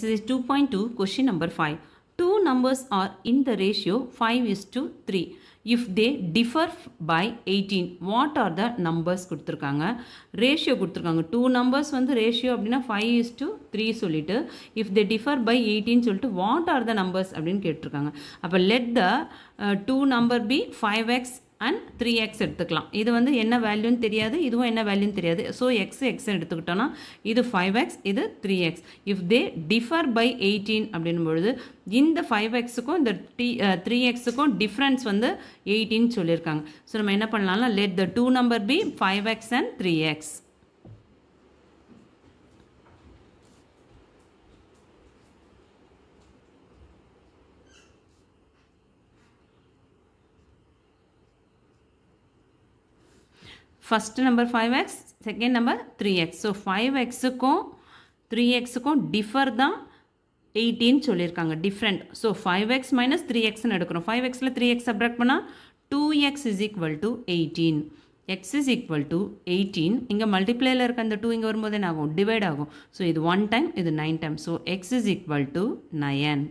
This is 2.2 question number 5. Two numbers are in the ratio 5 is to 3. If they differ by 18, what are the numbers ratio கொடுத்திருக்காங்க. Two numbers the ratio அப்படினா 5 is to 3 So if they differ by 18 சொல்லிட்டு what are the numbers let the uh, two number be 5x and three X எடுத்துக்கலாம் இது வந்து என்ன வேல்யூன்னு தெரியாது இதுவும் என்ன வேல்யூன்னு தெரியாது ஸோ எக்ஸ் எக்ஸ் எடுத்துக்கிட்டோன்னா இது ஃபைவ் எக்ஸ் இது three X if they differ by eighteen அப்படின்னும் பொழுது இந்த ஃபைவ் எக்ஸுக்கும் இந்த டி த்ரீ எக்ஸுக்கும் டிஃப்ரென்ஸ் வந்து எயிட்டின்னு சொல்லியிருக்காங்க ஸோ நம்ம என்ன பண்ணலாம்னா let the two number B five X and three X first number five X second number three X so five எக்ஸுக்கும் த்ரீ எக்ஸுக்கும் டிஃபர் தான் எயிட்டின்னு சொல்லியிருக்காங்க different so five X minus three எக்ஸ்னு எடுக்கிறோம் ஃபைவ் எக்ஸில் த்ரீ எக்ஸ் சப்ராக்ட் பண்ணால் two X is equal to eighteen X is equal to eighteen இங்கே மல்டிப்ளேயில் இருக்க அந்த டூ இங்கே வரும்போது என்ன ஆகும் டிவைட் ஆகும் ஸோ இது ஒன் டைம் இது nine time so X is equal to nine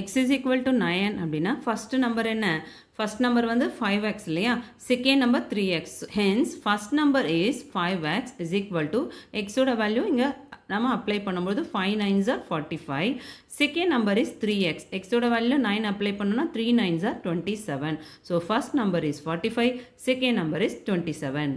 X is equal to nine அப்படின்னா first நம்பர் என்ன first நம்பர் வந்து ஃபைவ் எக்ஸ் இல்லையா second number three X hence first number is five X to x உட எக்ஸோட value இங்கே நம்ம apply பண்ணும்போது five are 45, forty five is number is three X எக்ஸோட value nine apply 9s three 27, so first seven so 45, number is forty five number is seven